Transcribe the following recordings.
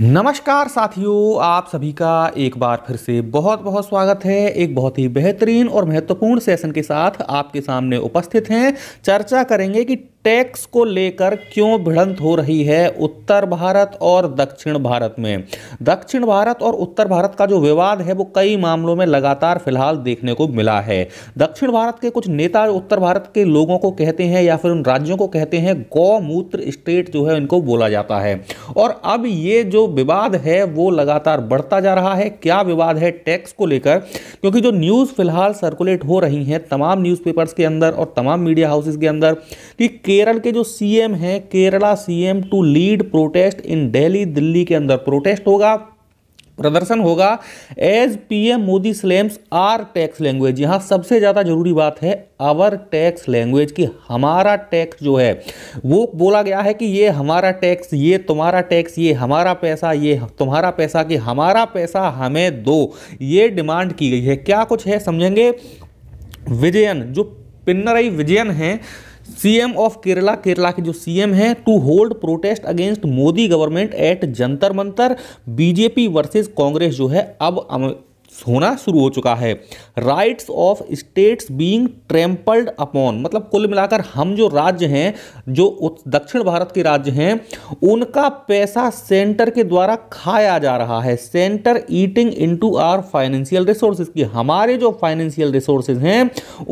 नमस्कार साथियों आप सभी का एक बार फिर से बहुत बहुत स्वागत है एक बहुत ही बेहतरीन और महत्वपूर्ण सेशन के साथ आपके सामने उपस्थित हैं चर्चा करेंगे कि टैक्स को लेकर क्यों भिड़ंत हो रही है उत्तर भारत और दक्षिण भारत में दक्षिण भारत और उत्तर भारत का जो विवाद है वो कई मामलों में लगातार फिलहाल देखने को मिला है दक्षिण भारत के कुछ नेता उत्तर भारत के लोगों को कहते हैं या फिर उन राज्यों को कहते हैं गौमूत्र स्टेट जो है इनको बोला जाता है और अब ये जो विवाद है वो लगातार बढ़ता जा रहा है क्या विवाद है टैक्स को लेकर क्योंकि जो न्यूज़ फिलहाल सर्कुलेट हो रही हैं तमाम न्यूज़पेपर्स के अंदर और तमाम मीडिया हाउसेज के अंदर कि केरल के जो सीएम हैं Kerala CM to lead protest in Delhi Delhi के अंदर प्रोटेस्ट होगा प्रदर्शन होगा as PM Modi slams our tax language यहां सबसे ज़्यादा जरूरी बात है आवर टैक्स लैंग्वेज की हमारा टैक्स जो है वो बोला गया है कि ये हमारा टैक्स ये तुम्हारा टैक्स ये हमारा पैसा ये तुम्हारा पैसा कि हमारा पैसा हमें दो ये डिमांड की गई है क्या कुछ है समझेंगे विजयन जो पिन्नरई विजयन है सीएम ऑफ केरला केरला के जो सीएम हैं to hold protest against Modi government at Jantar Mantar BJP versus Congress जो है अब होना शुरू हो चुका है rights of states being trampled upon मतलब कुल मिलाकर हम जो राज्य हैं जो दक्षिण भारत के राज्य हैं उनका पैसा सेंटर के द्वारा खाया जा रहा है centre eating into our financial resources की हमारे जो फाइनेंशियल रिसोर्सेज हैं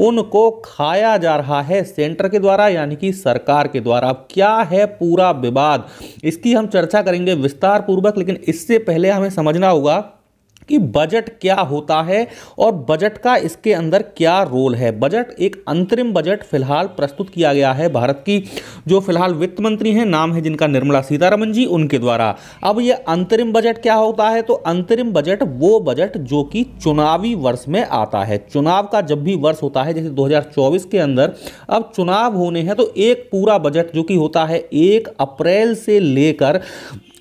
उनको खाया जा रहा है सेंटर के द्वारा यानी कि सरकार के द्वारा अब क्या है पूरा विवाद इसकी हम चर्चा करेंगे विस्तार पूर्वक लेकिन इससे पहले हमें समझना होगा कि बजट क्या होता है और बजट का इसके अंदर क्या रोल है बजट एक अंतरिम बजट फिलहाल प्रस्तुत किया गया है भारत की जो फिलहाल वित्त मंत्री हैं नाम है जिनका निर्मला सीतारमन जी उनके द्वारा अब ये अंतरिम बजट क्या होता है तो अंतरिम बजट वो बजट जो कि चुनावी वर्ष में आता है चुनाव का जब भी वर्ष होता है जैसे दो के अंदर अब चुनाव होने हैं तो एक पूरा बजट जो कि होता है एक अप्रैल से लेकर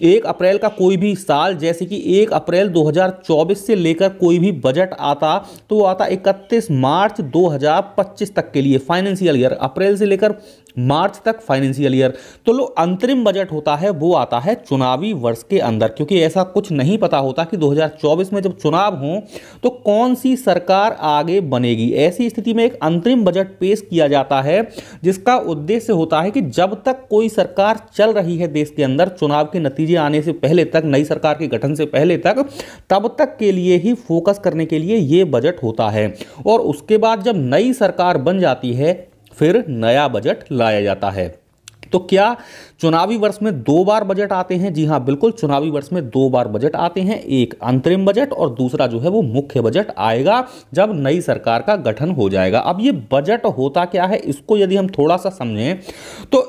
एक अप्रैल का कोई भी साल जैसे कि एक अप्रैल 2024 से लेकर कोई भी बजट आता तो वो आता 31 मार्च 2025 तक के लिए फाइनेंशियल ईयर अप्रैल से लेकर मार्च तक फाइनेंशियल ईयर तो लो अंतरिम बजट होता है वो आता है चुनावी वर्ष के अंदर क्योंकि ऐसा कुछ नहीं पता होता कि 2024 में जब चुनाव हो तो कौन सी सरकार आगे बनेगी ऐसी स्थिति में एक अंतरिम बजट पेश किया जाता है जिसका उद्देश्य होता है कि जब तक कोई सरकार चल रही है देश के अंदर चुनाव के नतीजे आने से पहले तक नई सरकार के गठन से पहले तक तब तक के लिए ही फोकस करने के लिए ये बजट होता है और उसके बाद जब नई सरकार बन जाती है फिर नया बजट लाया जाता है तो क्या चुनावी वर्ष में दो बार बजट आते हैं जी हाँ बिल्कुल चुनावी वर्ष में दो बार बजट आते हैं एक अंतरिम बजट और दूसरा जो है वो मुख्य बजट आएगा जब नई सरकार का गठन हो जाएगा अब ये बजट होता क्या है इसको यदि हम थोड़ा सा समझें तो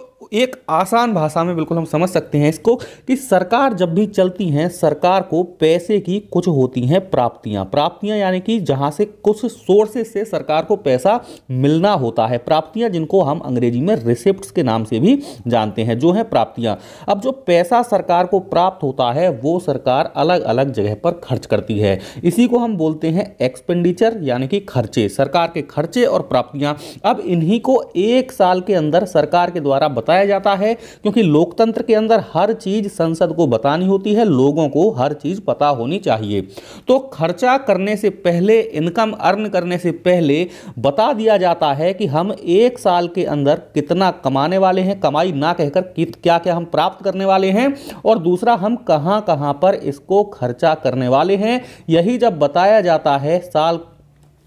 एक आसान भाषा में बिल्कुल हम समझ सकते हैं इसको कि सरकार जब भी चलती हैं सरकार को पैसे की कुछ होती हैं प्राप्तियां प्राप्तियां यानी कि जहां से कुछ सोर्सेस से सरकार को पैसा मिलना होता है प्राप्तियां जिनको हम अंग्रेजी में रिसिप्ट के नाम से भी जानते हैं जो हैं प्राप्तियाँ अब जो पैसा सरकार को प्राप्त होता है वो सरकार अलग अलग जगह पर खर्च करती है इसी को हम बोलते हैं एक्सपेंडिचर यानी कि खर्चे सरकार के खर्चे और प्राप्तियाँ अब इन्हीं को एक साल के अंदर सरकार के द्वारा बताया बताया जाता है क्योंकि लोकतंत्र के अंदर हर चीज़ संसद को बतानी होती है लोगों को हर चीज़ पता होनी चाहिए तो खर्चा करने से पहले इनकम अर्न करने से पहले बता दिया जाता है कि हम एक साल के अंदर कितना कमाने वाले हैं कमाई ना कहकर क्या क्या हम प्राप्त करने वाले हैं और दूसरा हम कहां कहां पर इसको खर्चा करने वाले हैं यही जब बताया जाता है साल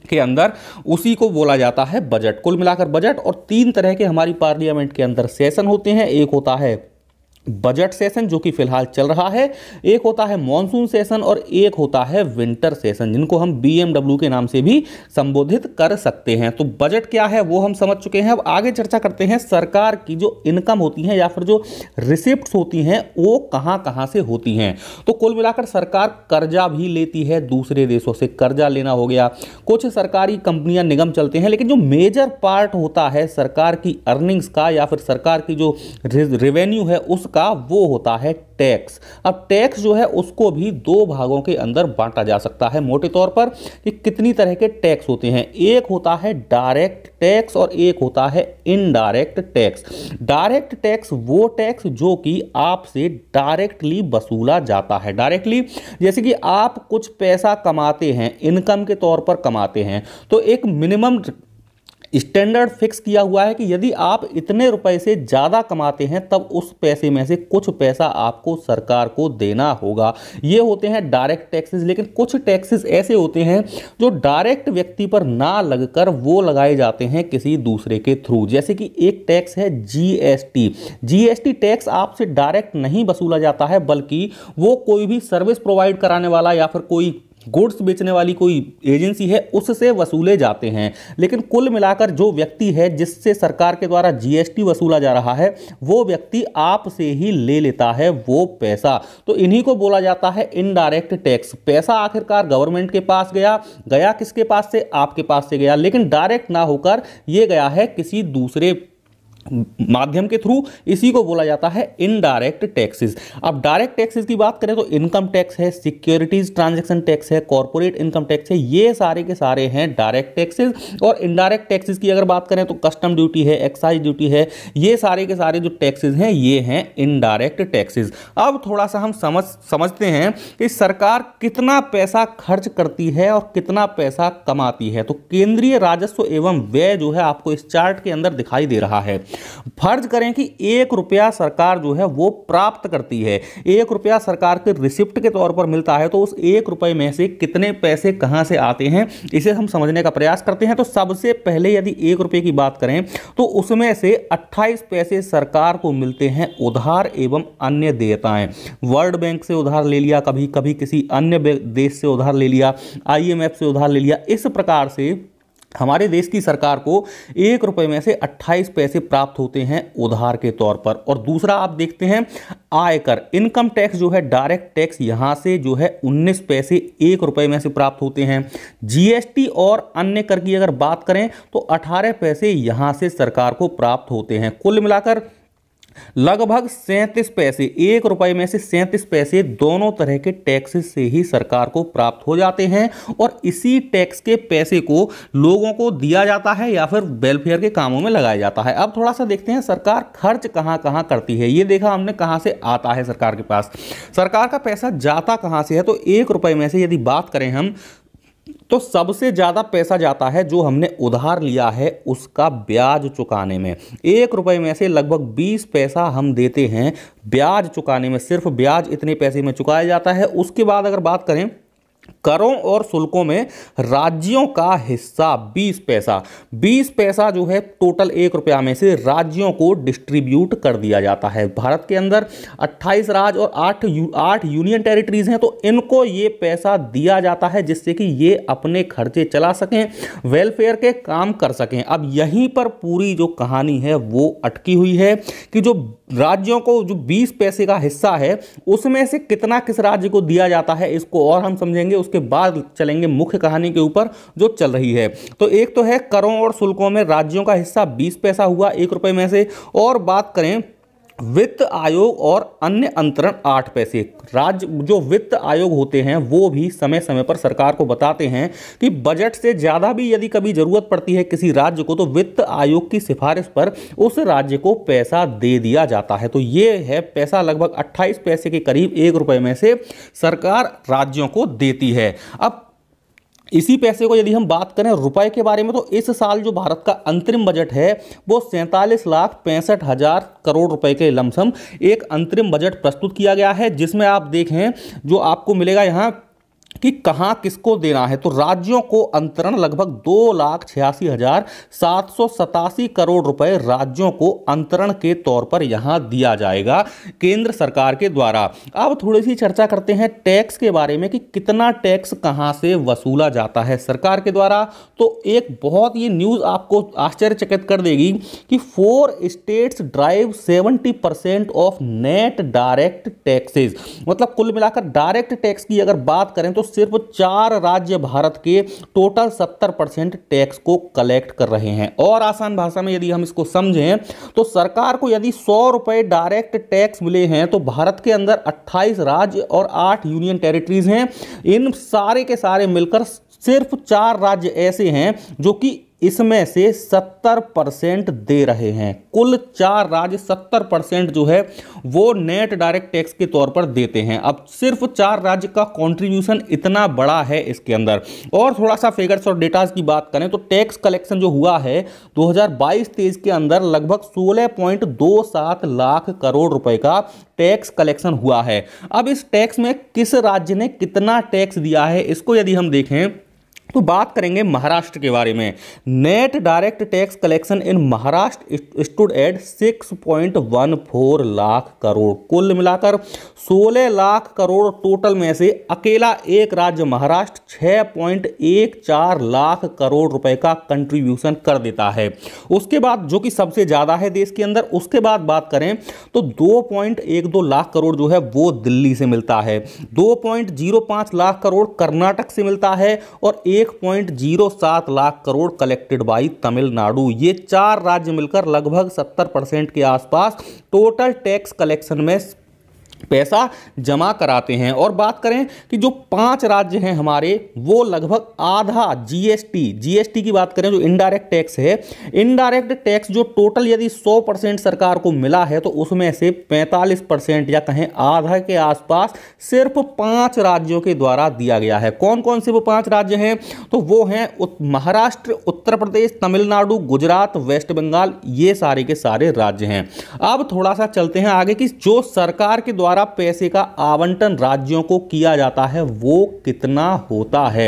के अंदर उसी को बोला जाता है बजट कुल मिलाकर बजट और तीन तरह के हमारी पार्लियामेंट के अंदर सेशन होते हैं एक होता है बजट सेशन जो कि फिलहाल चल रहा है एक होता है मॉनसून सेशन और एक होता है विंटर सेशन जिनको हम बी के नाम से भी संबोधित कर सकते हैं तो बजट क्या है वो हम समझ चुके हैं अब आगे चर्चा करते हैं सरकार की जो इनकम होती है या फिर जो रिसिप्ट होती हैं वो कहाँ कहाँ से होती हैं तो कुल मिलाकर सरकार कर्जा भी लेती है दूसरे देशों से कर्जा लेना हो गया कुछ सरकारी कंपनियां निगम चलते हैं लेकिन जो मेजर पार्ट होता है सरकार की अर्निंग्स का या फिर सरकार की जो रेवेन्यू है उसका का वो होता है टैक्स अब टैक्स जो है उसको भी दो भागों के अंदर बांटा जा सकता है मोटे तौर पर कि कितनी तरह के टैक्स होते हैं एक होता है डायरेक्ट टैक्स और एक होता है इनडायरेक्ट टैक्स डायरेक्ट टैक्स वो टैक्स जो कि आपसे डायरेक्टली वसूला जाता है डायरेक्टली जैसे कि आप कुछ पैसा कमाते हैं इनकम के तौर पर कमाते हैं तो एक मिनिमम स्टैंडर्ड फिक्स किया हुआ है कि यदि आप इतने रुपए से ज़्यादा कमाते हैं तब उस पैसे में से कुछ पैसा आपको सरकार को देना होगा ये होते हैं डायरेक्ट टैक्सेस लेकिन कुछ टैक्सेस ऐसे होते हैं जो डायरेक्ट व्यक्ति पर ना लगकर वो लगाए जाते हैं किसी दूसरे के थ्रू जैसे कि एक टैक्स है जी एस टैक्स आपसे डायरेक्ट नहीं वसूला जाता है बल्कि वो कोई भी सर्विस प्रोवाइड कराने वाला या फिर कोई गुड्स बेचने वाली कोई एजेंसी है उससे वसूले जाते हैं लेकिन कुल मिलाकर जो व्यक्ति है जिससे सरकार के द्वारा जीएसटी वसूला जा रहा है वो व्यक्ति आपसे ही ले लेता है वो पैसा तो इन्हीं को बोला जाता है इनडायरेक्ट टैक्स पैसा आखिरकार गवर्नमेंट के पास गया गया किसके पास से आपके पास से गया लेकिन डायरेक्ट ना होकर ये गया है किसी दूसरे माध्यम के थ्रू इसी को बोला जाता है इनडायरेक्ट टैक्सेस अब डायरेक्ट टैक्सेस की बात करें तो इनकम टैक्स है सिक्योरिटीज ट्रांजैक्शन टैक्स है कॉरपोरेट इनकम टैक्स है ये सारे के सारे हैं डायरेक्ट टैक्सेस और इनडायरेक्ट टैक्सेस की अगर बात करें तो कस्टम ड्यूटी है एक्साइज ड्यूटी है ये सारे के सारे जो टैक्सेज हैं ये हैं इनडायरेक्ट टैक्सेज अब थोड़ा सा हम समझ समझते हैं कि सरकार कितना पैसा खर्च करती है और कितना पैसा कमाती है तो केंद्रीय राजस्व एवं व्यय जो है आपको इस चार्ट के अंदर दिखाई दे रहा है फर्ज करें कि एक रुपया सरकार जो है वो प्राप्त करती है एक रुपया सरकार के रिसिप्ट के तौर पर मिलता है तो उस एक रुपये में से कितने पैसे कहाँ से आते हैं इसे हम समझने का प्रयास करते हैं तो सबसे पहले यदि एक रुपये की बात करें तो उसमें से अट्ठाईस पैसे सरकार को मिलते हैं उधार एवं अन्य देयताएं वर्ल्ड बैंक से उधार ले लिया कभी कभी किसी अन्य देश से उधार ले लिया आई से उधार ले लिया इस प्रकार से हमारे देश की सरकार को एक रुपए में से 28 पैसे प्राप्त होते हैं उधार के तौर पर और दूसरा आप देखते हैं आयकर इनकम टैक्स जो है डायरेक्ट टैक्स यहाँ से जो है 19 पैसे एक रुपए में से प्राप्त होते हैं जीएसटी और अन्य कर की अगर बात करें तो 18 पैसे यहाँ से सरकार को प्राप्त होते हैं कुल मिलाकर लगभग सैंतीस पैसे एक रुपए में से सैंतीस पैसे दोनों तरह के टैक्स से ही सरकार को प्राप्त हो जाते हैं और इसी टैक्स के पैसे को लोगों को दिया जाता है या फिर वेलफेयर के कामों में लगाया जाता है अब थोड़ा सा देखते हैं सरकार खर्च कहाँ कहाँ करती है ये देखा हमने कहाँ से आता है सरकार के पास सरकार का पैसा जाता कहाँ से है तो एक रुपये में से यदि बात करें हम तो सबसे ज़्यादा पैसा जाता है जो हमने उधार लिया है उसका ब्याज चुकाने में एक रुपये में से लगभग बीस पैसा हम देते हैं ब्याज चुकाने में सिर्फ ब्याज इतने पैसे में चुकाया जाता है उसके बाद अगर बात करें करों और शुल्कों में राज्यों का हिस्सा 20 पैसा 20 पैसा जो है टोटल एक रुपया में से राज्यों को डिस्ट्रीब्यूट कर दिया जाता है भारत के अंदर 28 राज्य और 8 यू, 8 यूनियन टेरिटरीज हैं तो इनको ये पैसा दिया जाता है जिससे कि ये अपने खर्चे चला सकें वेलफेयर के काम कर सकें अब यहीं पर पूरी जो कहानी है वो अटकी हुई है कि जो राज्यों को जो बीस पैसे का हिस्सा है उसमें से कितना किस राज्य को दिया जाता है इसको और हम समझेंगे उसके बाद चलेंगे मुख्य कहानी के ऊपर जो चल रही है तो एक तो है करों और शुल्कों में राज्यों का हिस्सा बीस पैसा हुआ एक रुपये में से और बात करें वित्त आयोग और अन्य अंतरण आठ पैसे राज्य जो वित्त आयोग होते हैं वो भी समय समय पर सरकार को बताते हैं कि बजट से ज़्यादा भी यदि कभी ज़रूरत पड़ती है किसी राज्य को तो वित्त आयोग की सिफारिश पर उस राज्य को पैसा दे दिया जाता है तो ये है पैसा लगभग अट्ठाईस पैसे के करीब एक रुपये में से सरकार राज्यों को देती है अब इसी पैसे को यदि हम बात करें रुपए के बारे में तो इस साल जो भारत का अंतरिम बजट है वो सैंतालीस लाख पैंसठ हज़ार करोड़ रुपए के लमसम एक अंतरिम बजट प्रस्तुत किया गया है जिसमें आप देखें जो आपको मिलेगा यहाँ कि कहाँ किसको देना है तो राज्यों को अंतरण लगभग दो लाख छियासी हजार सात सौ सतासी करोड़ रुपए राज्यों को अंतरण के तौर पर यहाँ दिया जाएगा केंद्र सरकार के द्वारा अब थोड़ी सी चर्चा करते हैं टैक्स के बारे में कि कितना टैक्स कहाँ से वसूला जाता है सरकार के द्वारा तो एक बहुत ये न्यूज़ आपको आश्चर्यचकित कर देगी कि four states drive seventy percent of net direct taxes मतलब कुल मिलाकर डायरेक्ट टैक्स की अगर बात करें तो सिर्फ चार राज्य भारत के टोटल सत्तर परसेंट टैक्स को कलेक्ट कर रहे हैं और आसान भाषा में यदि हम इसको समझें तो सरकार को यदि सौ रुपये डायरेक्ट टैक्स मिले हैं तो भारत के अंदर अट्ठाईस राज्य और आठ यूनियन टेरिटरीज हैं इन सारे के सारे मिलकर सिर्फ चार राज्य ऐसे हैं जो कि इसमें से 70 परसेंट दे रहे हैं कुल चार राज्य 70 परसेंट जो है वो नेट डायरेक्ट टैक्स के तौर पर देते हैं अब सिर्फ चार राज्य का कंट्रीब्यूशन इतना बड़ा है इसके अंदर और थोड़ा सा फिगर्स और डेटाज की बात करें तो टैक्स कलेक्शन जो हुआ है 2022-23 के अंदर लगभग 16.27 लाख करोड़ रुपए का टैक्स कलेक्शन हुआ है अब इस टैक्स में किस राज्य ने कितना टैक्स दिया है इसको यदि हम देखें तो बात करेंगे महाराष्ट्र के बारे में net direct tax collection in Maharashtra stood at 6.14 lakh crore कुल मिलाकर 16 लाख करोड़ टोटल में से अकेला एक राज्य महाराष्ट्र 6.14 लाख करोड़ रुपए का कंट्रीब्यूशन कर देता है उसके बाद जो कि सबसे ज़्यादा है देश के अंदर उसके बाद बात करें तो 2.12 लाख करोड़ जो है वो दिल्ली से मिलता है दो लाख करोड़ कर्नाटक से मिलता है और एक पॉइंट जीरो सात लाख करोड़ कलेक्टेड बाई तमिलनाडु ये चार राज्य मिलकर लगभग सत्तर परसेंट के आसपास टोटल टैक्स कलेक्शन में पैसा जमा कराते हैं और बात करें कि जो पांच राज्य हैं हमारे वो लगभग आधा जीएसटी जीएसटी की बात करें जो इनडायरेक्ट टैक्स है इनडायरेक्ट टैक्स जो टोटल यदि 100 परसेंट सरकार को मिला है तो उसमें से 45 परसेंट या कहें आधा के आसपास सिर्फ पांच राज्यों के द्वारा दिया गया है कौन कौन से वो पाँच राज्य हैं तो वो हैं महाराष्ट्र उत्तर प्रदेश तमिलनाडु गुजरात वेस्ट बंगाल ये सारे के सारे राज्य हैं अब थोड़ा सा चलते हैं आगे कि जो सरकार के द्वारा द्वारा पैसे का आवंटन राज्यों को किया जाता है वो कितना होता है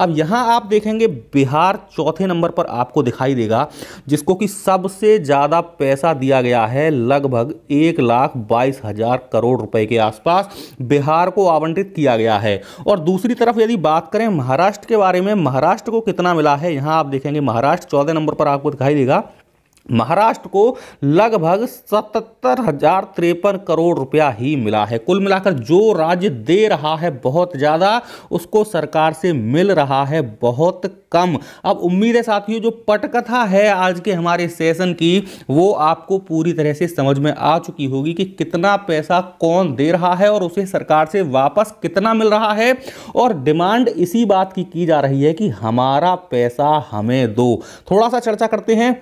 अब यहाँ आप देखेंगे बिहार चौथे नंबर पर आपको दिखाई देगा जिसको कि सबसे ज़्यादा पैसा दिया गया है लगभग एक लाख बाईस हज़ार करोड़ रुपए के आसपास बिहार को आवंटित किया गया है और दूसरी तरफ यदि बात करें महाराष्ट्र के बारे में महाराष्ट्र को कितना मिला है यहाँ आप देखेंगे महाराष्ट्र चौदह नंबर पर आपको दिखाई देगा महाराष्ट्र को लगभग सतहत्तर हजार तिरपन करोड़ रुपया ही मिला है कुल मिलाकर जो राज्य दे रहा है बहुत ज़्यादा उसको सरकार से मिल रहा है बहुत कम अब उम्मीद है साथियों जो पटकथा है आज के हमारे सेशन की वो आपको पूरी तरह से समझ में आ चुकी होगी कि कितना पैसा कौन दे रहा है और उसे सरकार से वापस कितना मिल रहा है और डिमांड इसी बात की की जा रही है कि हमारा पैसा हमें दो थोड़ा सा चर्चा करते हैं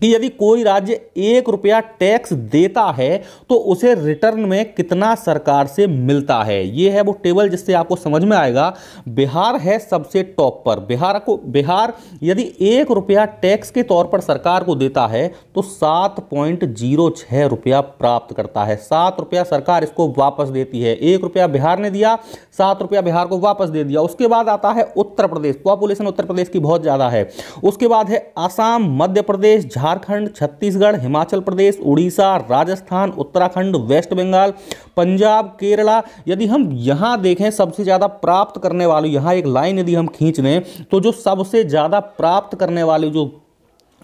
कि यदि कोई राज्य एक रुपया टैक्स देता है तो उसे रिटर्न में कितना सरकार से मिलता है ये है वो टेबल जिससे आपको समझ में आएगा बिहार है सबसे टॉप पर बिहार को बिहार यदि एक रुपया टैक्स के तौर पर सरकार को देता है तो सात पॉइंट जीरो छः रुपया प्राप्त करता है सात रुपया सरकार इसको वापस देती है एक रुपया बिहार ने दिया सात रुपया बिहार को वापस दे दिया उसके बाद आता है उत्तर प्रदेश पॉपुलेशन उत्तर प्रदेश की बहुत ज़्यादा है उसके बाद है आसाम मध्य प्रदेश झारखंड छत्तीसगढ़ हिमाचल प्रदेश उड़ीसा राजस्थान उत्तराखंड वेस्ट बंगाल पंजाब केरला यदि हम यहाँ देखें सबसे ज़्यादा प्राप्त करने वाले यहाँ एक लाइन यदि हम खींच लें तो जो सबसे ज़्यादा प्राप्त करने वाले जो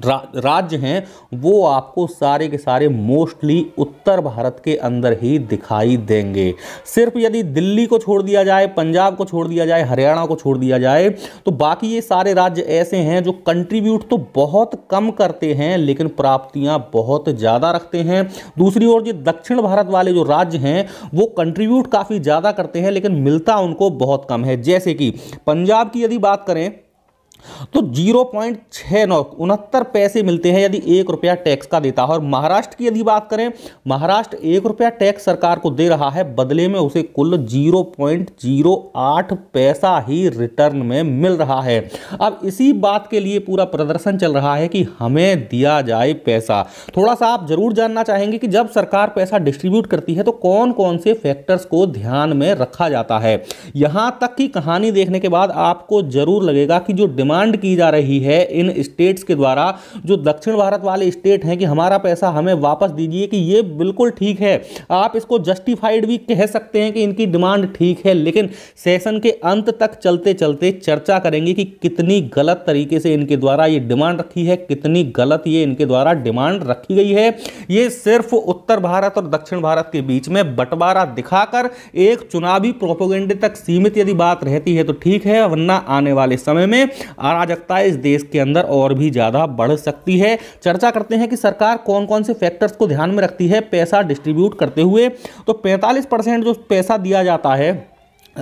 रा, राज्य हैं वो आपको सारे के सारे मोस्टली उत्तर भारत के अंदर ही दिखाई देंगे सिर्फ यदि दिल्ली को छोड़ दिया जाए पंजाब को छोड़ दिया जाए हरियाणा को छोड़ दिया जाए तो बाकी ये सारे राज्य ऐसे हैं जो कंट्रीब्यूट तो बहुत कम करते हैं लेकिन प्राप्तियां बहुत ज़्यादा रखते हैं दूसरी ओर जो दक्षिण भारत वाले जो राज्य हैं वो कंट्रीब्यूट काफ़ी ज़्यादा करते हैं लेकिन मिलता उनको बहुत कम है जैसे कि पंजाब की यदि बात करें तो जीरो पॉइंट छः नौ उनहत्तर पैसे मिलते हैं यदि एक रुपया टैक्स का देता है और महाराष्ट्र की यदि बात करें महाराष्ट्र एक रुपया टैक्स सरकार को दे रहा है बदले में उसे कुल जीरो पॉइंट जीरो आठ पैसा ही रिटर्न में मिल रहा है अब इसी बात के लिए पूरा प्रदर्शन चल रहा है कि हमें दिया जाए पैसा थोड़ा सा आप जरूर जानना चाहेंगे कि जब सरकार पैसा डिस्ट्रीब्यूट करती है तो कौन कौन से फैक्टर्स को ध्यान में रखा जाता है यहाँ तक की कहानी देखने के बाद आपको जरूर लगेगा कि जो डिमांड डिमांड की जा रही है इन स्टेट्स के द्वारा जो दक्षिण भारत वाले स्टेट हैं कि हमारा पैसा हमें वापस दीजिए कि ये बिल्कुल ठीक है आप इसको जस्टिफाइड भी कह सकते हैं कि इनकी डिमांड ठीक है लेकिन सेशन के अंत तक चलते चलते चर्चा करेंगे कि कितनी गलत तरीके से इनके द्वारा ये डिमांड रखी है कितनी गलत ये इनके द्वारा डिमांड रखी गई है ये सिर्फ उत्तर भारत और दक्षिण भारत के बीच में बंटवारा दिखाकर एक चुनावी प्रोपोगेंडे तक सीमित यदि बात रहती है तो ठीक है वरना आने वाले समय में अराजकता इस देश के अंदर और भी ज़्यादा बढ़ सकती है चर्चा करते हैं कि सरकार कौन कौन से फैक्टर्स को ध्यान में रखती है पैसा डिस्ट्रीब्यूट करते हुए तो पैंतालीस जो पैसा दिया जाता है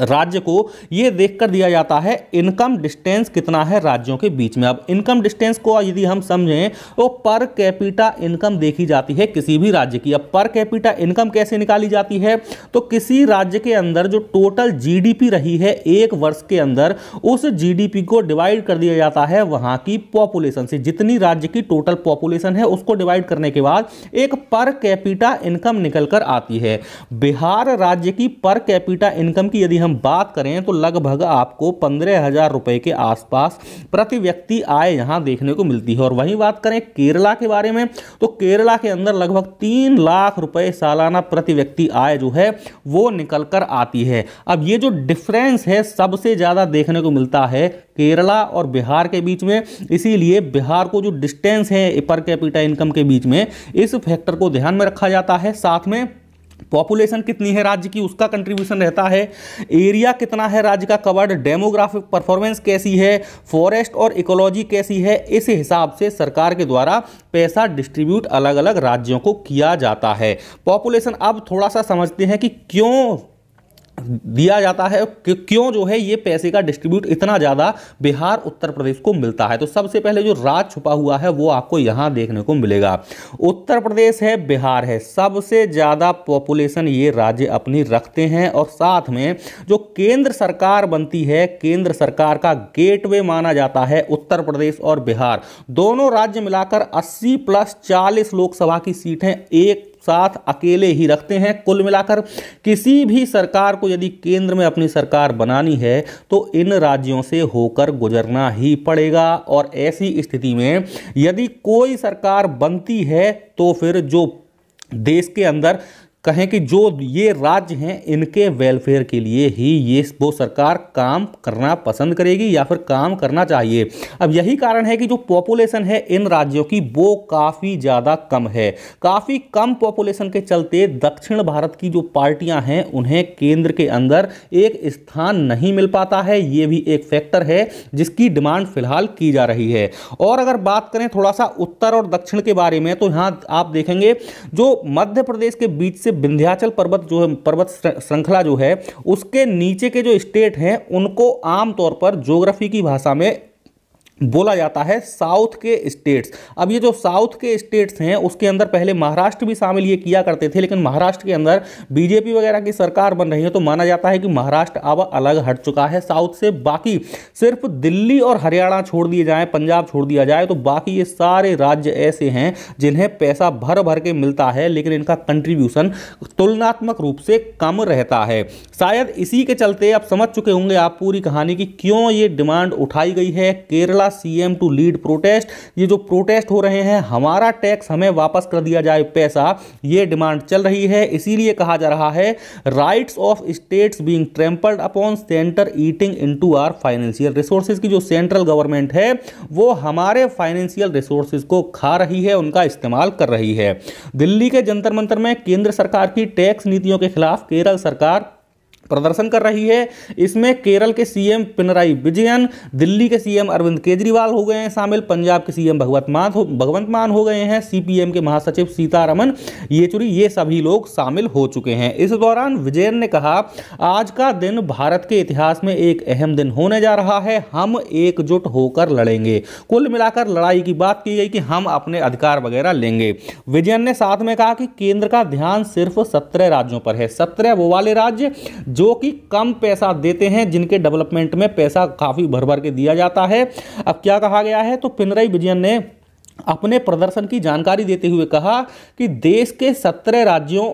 राज्य को ये देखकर दिया जाता है इनकम डिस्टेंस कितना है राज्यों के बीच में अब इनकम डिस्टेंस को यदि हम समझें तो पर कैपिटा इनकम देखी जाती है किसी भी राज्य की अब पर कैपिटा इनकम कैसे निकाली जाती है तो किसी राज्य के अंदर जो टोटल जीडीपी रही है एक वर्ष के अंदर उस जीडीपी को डिवाइड कर दिया जाता है वहाँ की पॉपुलेशन से जितनी राज्य की टोटल पॉपुलेशन है उसको डिवाइड करने के बाद एक पर कैपिटा इनकम निकल कर आती है बिहार राज्य की पर कैपिटा इनकम की यदि हम हम बात करें तो लगभग आपको पंद्रह हज़ार रुपये के आसपास प्रति व्यक्ति आय यहाँ देखने को मिलती है और वहीं बात करें केरला के बारे में तो केरला के अंदर लगभग तीन लाख रुपये सालाना प्रति व्यक्ति आय जो है वो निकल कर आती है अब ये जो डिफरेंस है सबसे ज़्यादा देखने को मिलता है केरला और बिहार के बीच में इसीलिए बिहार को जो डिस्टेंस है पर कैपिटा इनकम के बीच में इस फैक्टर को ध्यान में रखा जाता है साथ में पॉपुलेशन कितनी है राज्य की उसका कंट्रीब्यूशन रहता है एरिया कितना है राज्य का कवर्ड डेमोग्राफिक परफॉर्मेंस कैसी है फॉरेस्ट और इकोलॉजी कैसी है इस हिसाब से सरकार के द्वारा पैसा डिस्ट्रीब्यूट अलग अलग राज्यों को किया जाता है पॉपुलेशन अब थोड़ा सा समझते हैं कि क्यों दिया जाता है कि क्यों जो है ये पैसे का डिस्ट्रीब्यूट इतना ज़्यादा बिहार उत्तर प्रदेश को मिलता है तो सबसे पहले जो राज छुपा हुआ है वो आपको यहाँ देखने को मिलेगा उत्तर प्रदेश है बिहार है सबसे ज़्यादा पॉपुलेशन ये राज्य अपनी रखते हैं और साथ में जो केंद्र सरकार बनती है केंद्र सरकार का गेट माना जाता है उत्तर प्रदेश और बिहार दोनों राज्य मिलाकर अस्सी प्लस चालीस लोकसभा की सीटें एक साथ अकेले ही रखते हैं कुल मिलाकर किसी भी सरकार को यदि केंद्र में अपनी सरकार बनानी है तो इन राज्यों से होकर गुजरना ही पड़ेगा और ऐसी स्थिति में यदि कोई सरकार बनती है तो फिर जो देश के अंदर कहें कि जो ये राज्य हैं इनके वेलफेयर के लिए ही ये वो सरकार काम करना पसंद करेगी या फिर काम करना चाहिए अब यही कारण है कि जो पॉपुलेशन है इन राज्यों की वो काफ़ी ज़्यादा कम है काफ़ी कम पॉपुलेशन के चलते दक्षिण भारत की जो पार्टियां हैं उन्हें केंद्र के अंदर एक स्थान नहीं मिल पाता है ये भी एक फैक्टर है जिसकी डिमांड फिलहाल की जा रही है और अगर बात करें थोड़ा सा उत्तर और दक्षिण के बारे में तो यहाँ आप देखेंगे जो मध्य प्रदेश के बीच से से विंध्याचल पर्वत जो है पर्वत श्रृंखला जो है उसके नीचे के जो स्टेट हैं उनको आमतौर पर जोग्राफी की भाषा में बोला जाता है साउथ के स्टेट्स अब ये जो साउथ के स्टेट्स हैं उसके अंदर पहले महाराष्ट्र भी शामिल ये किया करते थे लेकिन महाराष्ट्र के अंदर बीजेपी वगैरह की सरकार बन रही है तो माना जाता है कि महाराष्ट्र अब अलग हट चुका है साउथ से बाकी सिर्फ दिल्ली और हरियाणा छोड़ दिए जाए पंजाब छोड़ दिया जाए तो बाकी ये सारे राज्य ऐसे हैं जिन्हें पैसा भर भर के मिलता है लेकिन इनका कंट्रीब्यूशन तुलनात्मक रूप से कम रहता है शायद इसी के चलते आप समझ चुके होंगे आप पूरी कहानी की क्यों ये डिमांड उठाई गई है केरला हमारा सीएम टू लीड प्रोटेस्ट ये जो प्रोटेस्ट हो रहे हैं हमारा टैक्स हमें वापस कर दिया जाए पैसा ये डिमांड चल रही है इसीलिए कहा जा रहा है rights of states being trampled upon centre eating into our financial resources की जो सेंट्रल गवर्नमेंट है वो हमारे फाइनेंशियल रिसोर्सेज को खा रही है उनका इस्तेमाल कर रही है दिल्ली के जंतर मंत्र में केंद्र सरकार की टैक्स नीतियों के खिलाफ केरल सरकार प्रदर्शन कर रही है इसमें केरल के सीएम पिनराई विजयन दिल्ली के सीएम अरविंद केजरीवाल हो गए हैं शामिल पंजाब के सीएम भगवत मान हो भगवंत मान हो गए हैं सीपीएम के महासचिव सीतारमन येचुरी ये सभी लोग शामिल हो चुके हैं इस दौरान विजयन ने कहा आज का दिन भारत के इतिहास में एक अहम दिन होने जा रहा है हम एकजुट होकर लड़ेंगे कुल मिलाकर लड़ाई की बात की गई कि हम अपने अधिकार वगैरह लेंगे विजयन ने साथ में कहा कि केंद्र का ध्यान सिर्फ सत्रह राज्यों पर है सत्रह वो वाले राज्य जो कि कम पैसा देते हैं जिनके डेवलपमेंट में पैसा काफ़ी भर भर के दिया जाता है अब क्या कहा गया है तो पिनराई विजयन ने अपने प्रदर्शन की जानकारी देते हुए कहा कि देश के सत्रह राज्यों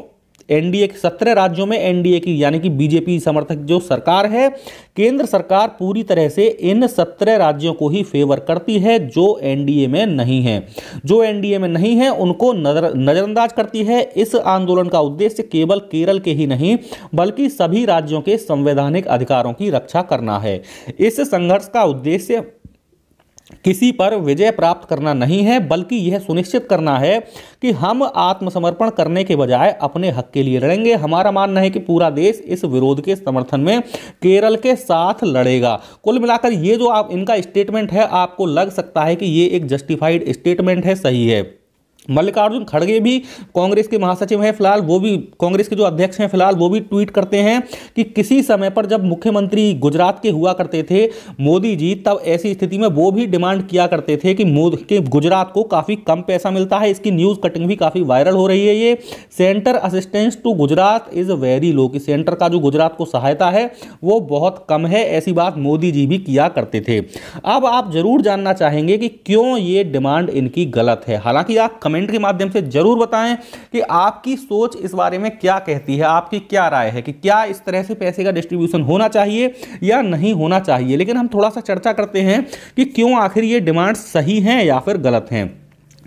एनडीए के सत्रह राज्यों में एनडीए की यानी कि बीजेपी समर्थक जो सरकार है केंद्र सरकार पूरी तरह से इन सत्रह राज्यों को ही फेवर करती है जो एनडीए में नहीं है जो एनडीए में नहीं है उनको नजर नज़रअंदाज करती है इस आंदोलन का उद्देश्य केवल केरल के ही नहीं बल्कि सभी राज्यों के संवैधानिक अधिकारों की रक्षा करना है इस संघर्ष का उद्देश्य किसी पर विजय प्राप्त करना नहीं है बल्कि यह सुनिश्चित करना है कि हम आत्मसमर्पण करने के बजाय अपने हक के लिए लड़ेंगे हमारा मानना है कि पूरा देश इस विरोध के समर्थन में केरल के साथ लड़ेगा कुल मिलाकर ये जो आप इनका स्टेटमेंट है आपको लग सकता है कि ये एक जस्टिफाइड स्टेटमेंट है सही है मल्लिकार्जुन खड़गे भी कांग्रेस के महासचिव हैं फिलहाल वो भी कांग्रेस के जो अध्यक्ष हैं फिलहाल वो भी ट्वीट करते हैं कि किसी समय पर जब मुख्यमंत्री गुजरात के हुआ करते थे मोदी जी तब ऐसी स्थिति में वो भी डिमांड किया करते थे कि मोदी के गुजरात को काफ़ी कम पैसा मिलता है इसकी न्यूज़ कटिंग भी काफ़ी वायरल हो रही है ये centre assistance to Gujarat is very low कि सेंटर का जो गुजरात को सहायता है वो बहुत कम है ऐसी बात मोदी जी भी किया करते थे अब आप ज़रूर जानना चाहेंगे कि क्यों ये डिमांड इनकी गलत है हालांकि आप कमेंट के माध्यम से ज़रूर बताएं कि आपकी सोच इस बारे में क्या कहती है आपकी क्या राय है कि क्या इस तरह से पैसे का डिस्ट्रीब्यूशन होना चाहिए या नहीं होना चाहिए लेकिन हम थोड़ा सा चर्चा करते हैं कि क्यों आखिर ये डिमांड सही हैं या फिर गलत हैं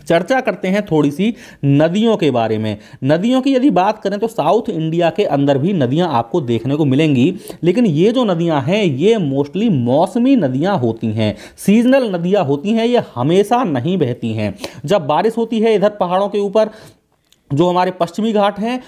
चर्चा करते हैं थोड़ी सी नदियों के बारे में नदियों की यदि बात करें तो साउथ इंडिया के अंदर भी नदियां आपको देखने को मिलेंगी लेकिन ये जो नदियां हैं ये मोस्टली मौसमी नदियाँ होती हैं सीजनल नदियाँ होती हैं ये हमेशा नहीं बहती हैं जब बारिश होती है इधर पहाड़ों के ऊपर जो हमारे पश्चिमी घाट हैं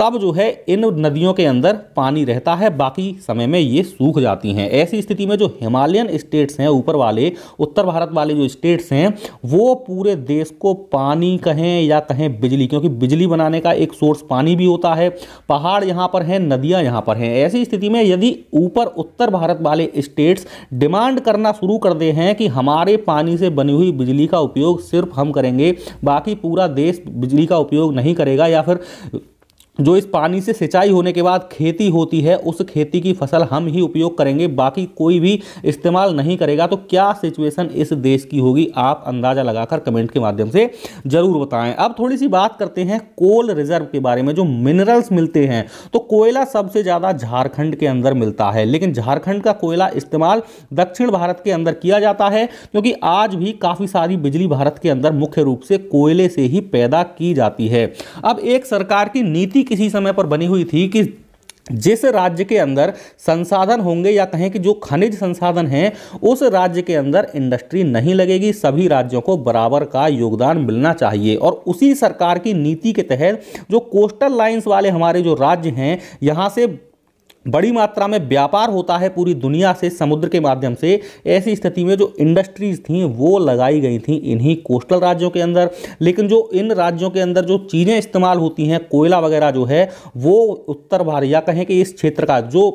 तब जो है इन नदियों के अंदर पानी रहता है बाकी समय में ये सूख जाती हैं ऐसी स्थिति में जो हिमालयन स्टेट्स हैं ऊपर वाले उत्तर भारत वाले जो स्टेट्स हैं वो पूरे देश को पानी कहें या कहें बिजली क्योंकि बिजली बनाने का एक सोर्स पानी भी होता है पहाड़ यहाँ पर हैं नदियाँ यहाँ पर हैं ऐसी स्थिति में यदि ऊपर उत्तर भारत वाले स्टेट्स डिमांड करना शुरू कर दे हैं कि हमारे पानी से बनी हुई बिजली का उपयोग सिर्फ हम करेंगे बाकी पूरा देश बिजली का उपयोग नहीं करेगा या फिर जो इस पानी से सिंचाई होने के बाद खेती होती है उस खेती की फसल हम ही उपयोग करेंगे बाकी कोई भी इस्तेमाल नहीं करेगा तो क्या सिचुएशन इस देश की होगी आप अंदाज़ा लगाकर कमेंट के माध्यम से ज़रूर बताएं अब थोड़ी सी बात करते हैं कोल रिजर्व के बारे में जो मिनरल्स मिलते हैं तो कोयला सबसे ज़्यादा झारखंड के अंदर मिलता है लेकिन झारखंड का कोयला इस्तेमाल दक्षिण भारत के अंदर किया जाता है क्योंकि आज भी काफ़ी सारी बिजली भारत के अंदर मुख्य रूप से कोयले से ही पैदा की जाती है अब एक सरकार की नीति किसी समय पर बनी हुई थी कि जिस राज्य के अंदर संसाधन होंगे या कहें कि जो खनिज संसाधन हैं उस राज्य के अंदर इंडस्ट्री नहीं लगेगी सभी राज्यों को बराबर का योगदान मिलना चाहिए और उसी सरकार की नीति के तहत जो कोस्टल लाइंस वाले हमारे जो राज्य हैं यहाँ से बड़ी मात्रा में व्यापार होता है पूरी दुनिया से समुद्र के माध्यम से ऐसी स्थिति में जो इंडस्ट्रीज़ थी वो लगाई गई थी इन्हीं कोस्टल राज्यों के अंदर लेकिन जो इन राज्यों के अंदर जो चीज़ें इस्तेमाल होती हैं कोयला वगैरह जो है वो उत्तर भारत या कहें कि इस क्षेत्र का जो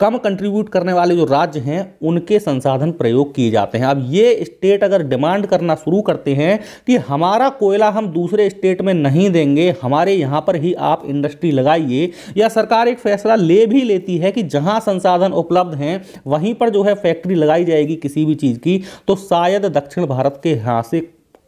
कम कंट्रीब्यूट करने वाले जो राज्य हैं उनके संसाधन प्रयोग किए जाते हैं अब ये स्टेट अगर डिमांड करना शुरू करते हैं कि हमारा कोयला हम दूसरे स्टेट में नहीं देंगे हमारे यहाँ पर ही आप इंडस्ट्री लगाइए या सरकार एक फैसला ले भी लेती है कि जहाँ संसाधन उपलब्ध हैं वहीं पर जो है फैक्ट्री लगाई जाएगी किसी भी चीज़ की तो शायद दक्षिण भारत के यहाँ से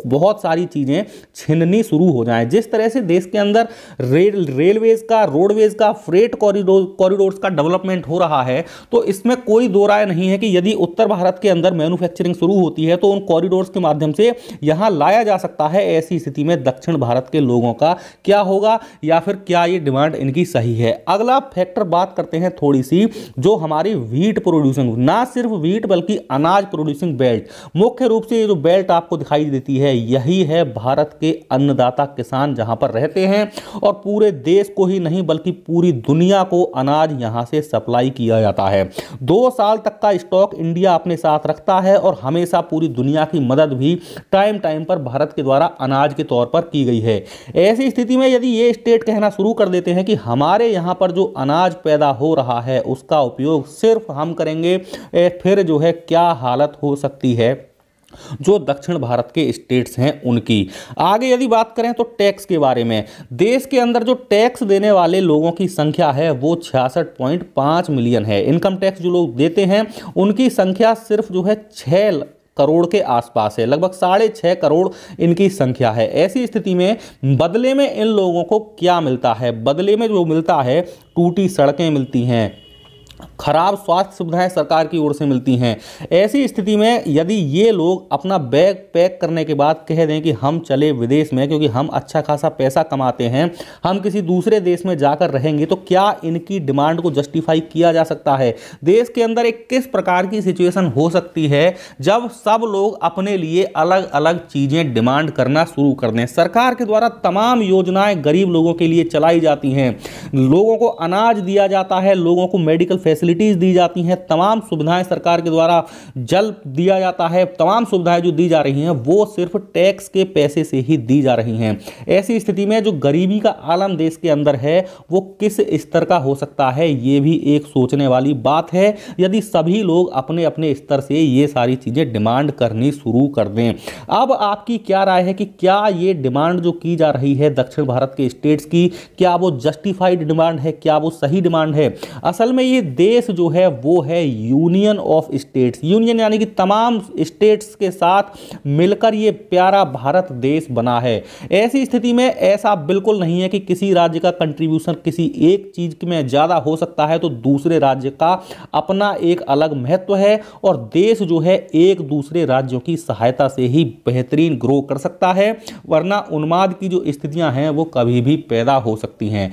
बहुत सारी चीज़ें छिननी शुरू हो जाएं जिस तरह से देश के अंदर रेल रेलवेज का रोडवेज का फ्रेट कॉरिडोर कॉरिडोर्स का डेवलपमेंट हो रहा है तो इसमें कोई दो राय नहीं है कि यदि उत्तर भारत के अंदर मैन्युफैक्चरिंग शुरू होती है तो उन कॉरिडोर्स के माध्यम से यहाँ लाया जा सकता है ऐसी स्थिति में दक्षिण भारत के लोगों का क्या होगा या फिर क्या ये डिमांड इनकी सही है अगला फैक्टर बात करते हैं थोड़ी सी जो हमारी व्हीट प्रोड्यूसिंग ना सिर्फ व्हीट बल्कि अनाज प्रोड्यूसिंग बेल्ट मुख्य रूप से ये जो बेल्ट आपको दिखाई देती है है यही है भारत के अन्नदाता किसान जहां पर रहते हैं और पूरे देश को ही नहीं बल्कि पूरी दुनिया को अनाज यहां से सप्लाई किया जाता है दो साल तक का स्टॉक इंडिया अपने साथ रखता है और हमेशा पूरी दुनिया की मदद भी टाइम टाइम पर भारत के द्वारा अनाज के तौर पर की गई है ऐसी स्थिति में यदि ये स्टेट कहना शुरू कर देते हैं कि हमारे यहाँ पर जो अनाज पैदा हो रहा है उसका उपयोग सिर्फ हम करेंगे फिर जो है क्या हालत हो सकती है जो दक्षिण भारत के स्टेट्स हैं उनकी आगे यदि बात करें तो टैक्स के बारे में देश के अंदर जो टैक्स देने वाले लोगों की संख्या है वो छियासठ पॉइंट पाँच मिलियन है इनकम टैक्स जो लोग देते हैं उनकी संख्या सिर्फ जो है छः करोड़ के आसपास है लगभग साढ़े छः करोड़ इनकी संख्या है ऐसी स्थिति में बदले में इन लोगों को क्या मिलता है बदले में जो मिलता है टूटी सड़कें मिलती हैं खराब स्वास्थ्य सुविधाएं सरकार की ओर से मिलती हैं ऐसी स्थिति में यदि ये लोग अपना बैग पैक करने के बाद कह दें कि हम चले विदेश में क्योंकि हम अच्छा खासा पैसा कमाते हैं हम किसी दूसरे देश में जाकर रहेंगे तो क्या इनकी डिमांड को जस्टिफाई किया जा सकता है देश के अंदर एक किस प्रकार की सिचुएशन हो सकती है जब सब लोग अपने लिए अलग अलग चीज़ें डिमांड करना शुरू कर दें सरकार के द्वारा तमाम योजनाएँ गरीब लोगों के लिए चलाई जाती हैं लोगों को अनाज दिया जाता है लोगों को मेडिकल फैसिलिटीज़ दी जाती हैं तमाम सुविधाएं सरकार के द्वारा जल दिया जाता है तमाम सुविधाएं जो दी जा रही हैं वो सिर्फ टैक्स के पैसे से ही दी जा रही हैं ऐसी स्थिति में जो गरीबी का आलम देश के अंदर है वो किस स्तर का हो सकता है ये भी एक सोचने वाली बात है यदि सभी लोग अपने अपने स्तर से ये सारी चीज़ें डिमांड करनी शुरू कर दें अब आपकी क्या राय है कि क्या ये डिमांड जो की जा रही है दक्षिण भारत के स्टेट्स की क्या वो जस्टिफाइड डिमांड है क्या वो सही डिमांड है असल में ये देश जो है वो है यूनियन ऑफ स्टेट्स यूनियन यानी कि तमाम स्टेट्स के साथ मिलकर ये प्यारा भारत देश बना है ऐसी स्थिति में ऐसा बिल्कुल नहीं है कि किसी राज्य का कंट्रीब्यूशन किसी एक चीज़ में ज़्यादा हो सकता है तो दूसरे राज्य का अपना एक अलग महत्व है और देश जो है एक दूसरे राज्यों की सहायता से ही बेहतरीन ग्रो कर सकता है वरना उन्माद की जो स्थितियां हैं वो कभी भी पैदा हो सकती हैं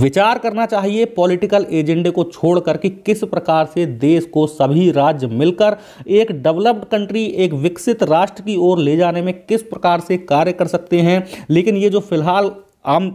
विचार करना चाहिए पॉलिटिकल एजेंडे को छोड़ कर कि किस प्रकार से देश को सभी राज्य मिलकर एक डेवलप्ड कंट्री एक विकसित राष्ट्र की ओर ले जाने में किस प्रकार से कार्य कर सकते हैं लेकिन ये जो फिलहाल आम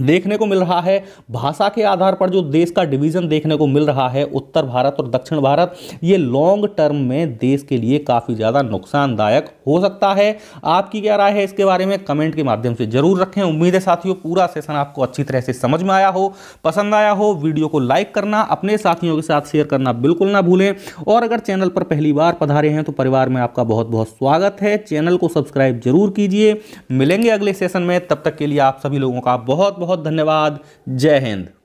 देखने को मिल रहा है भाषा के आधार पर जो देश का डिवीजन देखने को मिल रहा है उत्तर भारत और दक्षिण भारत ये लॉन्ग टर्म में देश के लिए काफ़ी ज़्यादा नुकसानदायक हो सकता है आपकी क्या राय है इसके बारे में कमेंट के माध्यम से जरूर रखें उम्मीद है साथियों पूरा सेशन आपको अच्छी तरह से समझ में आया हो पसंद आया हो वीडियो को लाइक करना अपने साथियों के साथ शेयर करना बिल्कुल ना भूलें और अगर चैनल पर पहली बार पधारे हैं तो परिवार में आपका बहुत बहुत स्वागत है चैनल को सब्सक्राइब जरूर कीजिए मिलेंगे अगले सेशन में तब तक के लिए आप सभी लोगों का बहुत बहुत धन्यवाद जय हिंद